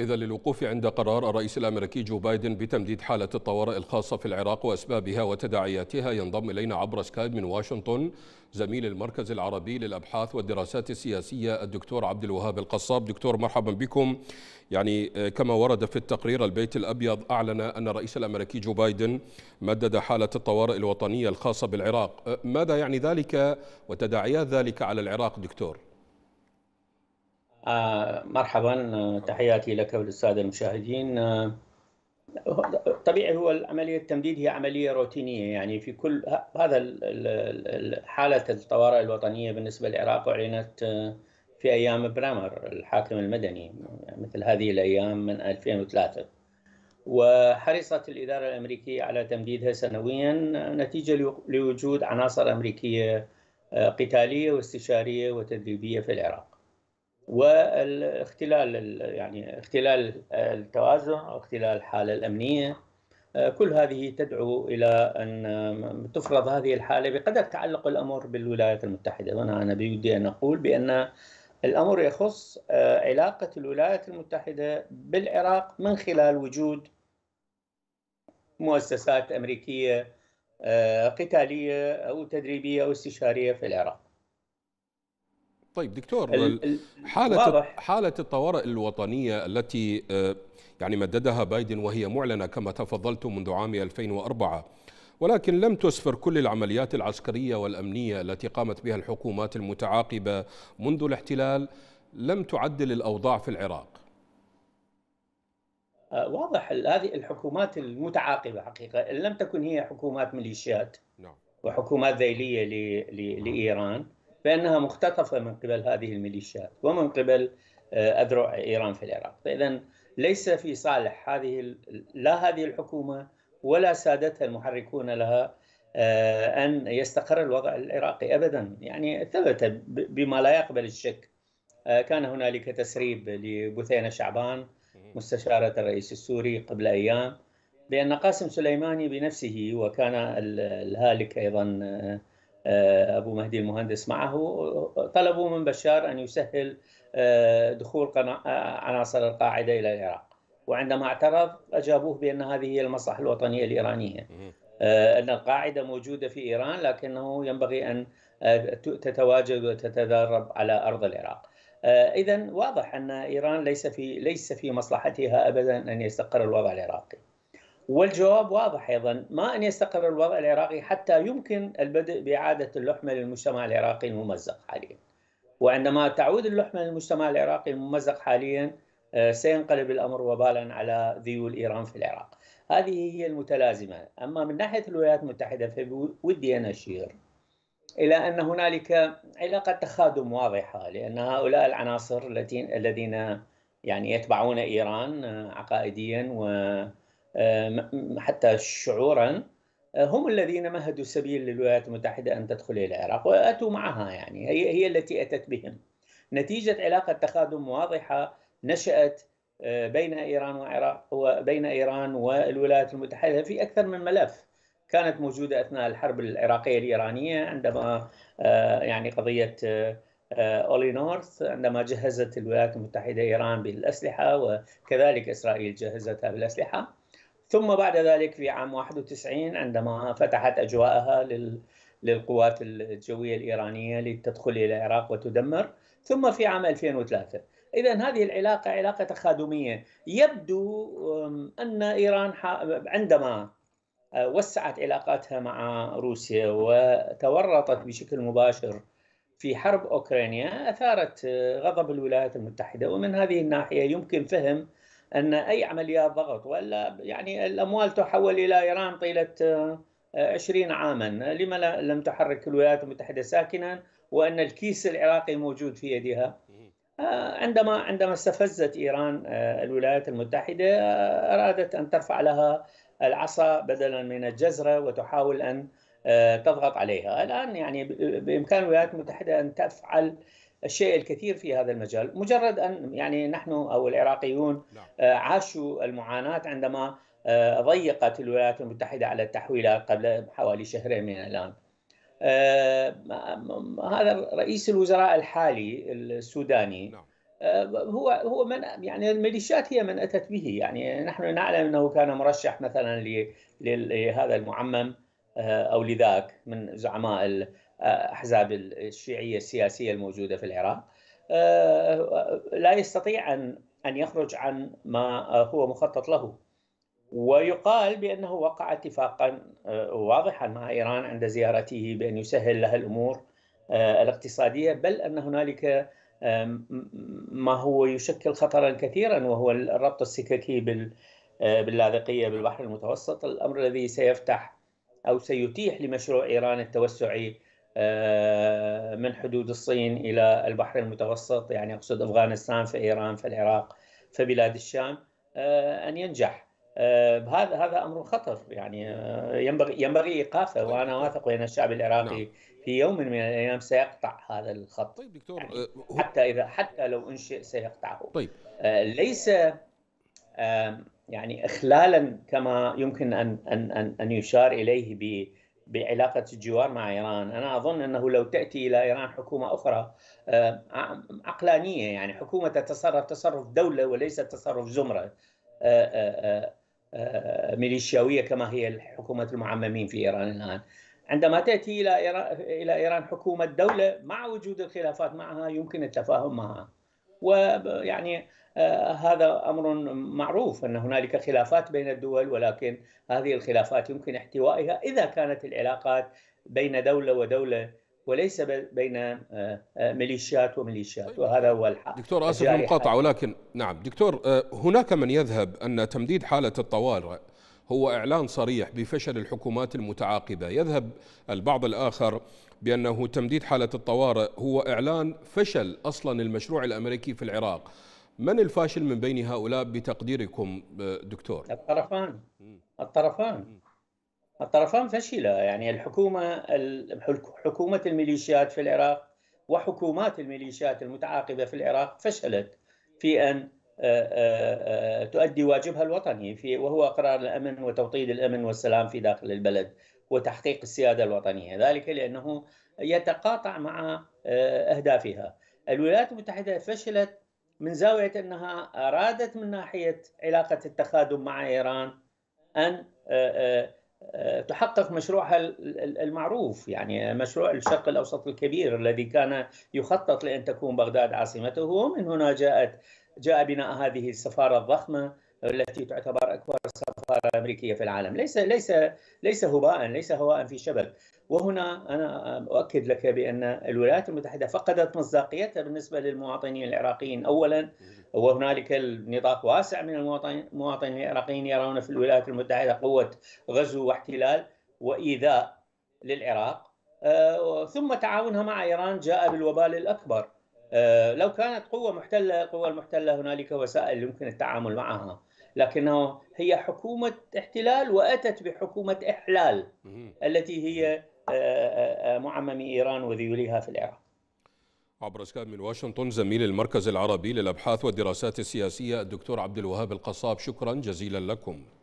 إذا للوقوف عند قرار الرئيس الأمريكي جو بايدن بتمديد حالة الطوارئ الخاصة في العراق وأسبابها وتداعياتها ينضم إلينا عبر سكايب من واشنطن زميل المركز العربي للأبحاث والدراسات السياسية الدكتور عبد الوهاب القصاب دكتور مرحبا بكم يعني آه، كما ورد في التقرير البيت الأبيض أعلن أن الرئيس الأمريكي جو بايدن مدد حالة الطوارئ الوطنية الخاصة بالعراق آه، ماذا يعني ذلك وتداعيات ذلك على العراق دكتور؟ آه، مرحبا آه، تحياتي لك وللسادة المشاهدين آه، طبيعي هو عملية التمديد هي عملية روتينية يعني في كل هذا حالة الطوارئ الوطنية بالنسبة للعراق أعلنت في أيام برامر الحاكم المدني مثل هذه الأيام من 2003 وحرصت الإدارة الأمريكية على تمديدها سنويا نتيجة لوجود عناصر أمريكية قتالية واستشارية وتدريبية في العراق والاختلال يعني اختلال التوازن او اختلال الحاله الامنيه آه، كل هذه تدعو الى ان تفرض هذه الحاله بقدر تعلق الامر بالولايات المتحده وانا انا بودي ان اقول بان الامر يخص آه، علاقه الولايات المتحده بالعراق من خلال وجود مؤسسات امريكيه آه، قتاليه او تدريبيه او استشاريه في العراق طيب دكتور حالة حالة الطوارئ الوطنية التي آه، يعني مددها بايدن وهي معلنة كما تفضلت منذ عام 2004 ولكن لم تسفر كل العمليات العسكرية والأمنية التي قامت بها الحكومات المتعاقبة منذ الاحتلال لم تعدل الأوضاع في العراق آه، واضح هذه الحكومات المتعاقبة حقيقة لم تكن هي حكومات ميليشيات نعم. وحكومات ذيلية نعم. لإيران بأنها مختطفة من قبل هذه الميليشيات ومن قبل آه، أذرع إيران في العراق فإذا ليس في صالح هذه لا هذه الحكومة ولا سادتها المحركون لها آه، أن يستقر الوضع العراقي أبدا يعني ثبت بما لا يقبل الشك آه، كان هنالك تسريب لبثينة شعبان مستشارة الرئيس السوري قبل أيام بأن قاسم سليماني بنفسه وكان الهالك أيضا آه، ابو مهدي المهندس معه طلبوا من بشار ان يسهل آه، دخول آه، عناصر القاعده الى العراق وعندما اعترض اجابوه بان هذه هي المصلحه الوطنيه الايرانيه ان القاعده موجوده في ايران لكنه ينبغي ان تتواجد وتتدرب على ارض العراق. اذا واضح ان ايران ليس في ليس في مصلحتها ابدا ان يستقر الوضع العراقي. والجواب واضح ايضا ما ان يستقر الوضع العراقي حتى يمكن البدء باعاده اللحمه للمجتمع العراقي الممزق حاليا وعندما تعود اللحمه للمجتمع العراقي الممزق حاليا آه، سينقلب الامر وبالا على ذيول ايران في العراق هذه هي المتلازمه اما من ناحيه الولايات المتحده فودي ان اشير الى ان هنالك علاقه تخادم واضحه لان هؤلاء العناصر الذين الذين يعني يتبعون ايران آه، عقائديا و آه، حتى شعورا آه، هم الذين مهدوا السبيل للولايات المتحدة أن تدخل إلى العراق وأتوا معها يعني هي هي التي أتت بهم نتيجة علاقة تخادم واضحة نشأت آه، بين إيران والعراق وبين إيران والولايات المتحدة في أكثر من ملف كانت موجودة أثناء الحرب العراقية الإيرانية عندما يعني قضية اولي نورث عندما جهزت الولايات المتحده ايران بالاسلحه وكذلك اسرائيل جهزتها بالاسلحه ثم بعد ذلك في عام 91 عندما فتحت أجواءها لل للقوات الجوية الإيرانية لتدخل إلى العراق وتدمر ثم في عام 2003 إذا هذه العلاقة علاقة تخادمية يبدو أن إيران عندما آه، وسعت علاقاتها مع روسيا وتورطت بشكل مباشر في حرب أوكرانيا أثارت آه، غضب الولايات المتحدة ومن هذه الناحية يمكن فهم ان اي عمليات ضغط والا يعني الاموال تحول الى ايران طيله 20 آه، عاما لما لم تحرك الولايات المتحده ساكنا وان الكيس العراقي موجود في يدها آه، عندما عندما استفزت ايران آه، الولايات المتحده ارادت ان ترفع لها العصا بدلا من الجزره وتحاول ان تضغط عليها الان يعني بامكان الولايات المتحده ان تفعل الشيء الكثير في هذا المجال مجرد أن يعني نحن أو العراقيون نعم. آه، عاشوا المعاناة عندما آه، ضيقت الولايات المتحدة على التحويلات قبل حوالي شهرين من الآن آه، هذا رئيس الوزراء الحالي السوداني نعم. هو هو من يعني الميليشيات هي من اتت به يعني نحن نعلم انه كان مرشح مثلا لهذا المعمم آه، او لذاك من زعماء الاحزاب آه، الشيعيه السياسيه الموجوده في العراق آه، لا يستطيع ان ان يخرج عن ما هو مخطط له ويقال بانه وقع اتفاقا واضحا مع ايران عند زيارته بان يسهل لها الامور الاقتصاديه بل ان هنالك ما هو يشكل خطرا كثيرا وهو الربط السككي باللاذقيه بالبحر المتوسط الامر الذي سيفتح أو سيتيح لمشروع إيران التوسعي آه، من حدود الصين إلى البحر المتوسط يعني أقصد أفغانستان فإيران فالعراق فبلاد الشام آه، أن ينجح آه، هذا هذا امر خطر يعني ينبغي ينبغي ايقافه طيب وانا واثق بان الشعب العراقي نعم. في يوم من الايام سيقطع هذا الخط طيب دكتور يعني حتى اذا حتى لو انشئ سيقطعه طيب ليس يعني إخلالا كما يمكن أن أن أن, أن يشار إليه ب بعلاقة الجوار مع إيران أنا أظن أنه لو تأتي إلى إيران حكومة أخرى آه، عقلانية يعني حكومة تتصرف تصرف دولة وليس تصرف زمرة آه، آه، ميليشياوية كما هي حكومة المعممين في إيران الآن عندما تأتي إلى إيران حكومة دولة مع وجود الخلافات معها يمكن التفاهم معها ويعني آه، هذا امر معروف ان هنالك خلافات بين الدول ولكن هذه الخلافات يمكن احتوائها اذا كانت العلاقات بين دوله ودوله وليس بين آه، آه، ميليشيات وميليشيات طيب، وهذا هو الحق دكتور اسف المقاطعه ولكن نعم دكتور هناك من يذهب ان تمديد حاله الطوارئ هو إعلان صريح بفشل الحكومات المتعاقبة يذهب البعض الآخر بأنه تمديد حالة الطوارئ هو إعلان فشل أصلا المشروع الأمريكي في العراق من الفاشل من بين هؤلاء بتقديركم دكتور؟ الطرفان الطرفان الطرفان فشلا يعني الحكومة حكومة الميليشيات في العراق وحكومات الميليشيات المتعاقبة في العراق فشلت في أن تؤدي واجبها الوطني في وهو اقرار الامن وتوطيد الامن والسلام في داخل البلد وتحقيق السياده الوطنيه، ذلك لانه يتقاطع مع آه، اهدافها. الولايات المتحده فشلت من زاويه انها ارادت من ناحيه علاقه التخادم مع ايران ان آه، آه، تحقق مشروعها المعروف يعني مشروع الشرق الاوسط الكبير الذي كان يخطط لان تكون بغداد عاصمته ومن هنا جاءت جاء بناء هذه السفاره الضخمه التي تعتبر اكبر سفاره امريكيه في العالم، ليس ليس ليس هباء، ليس هواء في شبك، وهنا انا اؤكد لك بان الولايات المتحده فقدت مصداقيتها بالنسبه للمواطنين العراقيين اولا وهنالك نطاق واسع من المواطنين العراقيين يرون في الولايات المتحده قوه غزو واحتلال وايذاء للعراق آه، ثم تعاونها مع ايران جاء بالوبال الاكبر آه، لو كانت قوة محتلة القوى المحتلة هنالك وسائل يمكن التعامل معها لكنه هي حكومة احتلال وأتت بحكومة إحلال التي هي آه، آه، معمم إيران وذيولها في العراق عبر سكايب من واشنطن زميل المركز العربي للأبحاث والدراسات السياسية الدكتور عبد الوهاب القصاب شكرا جزيلا لكم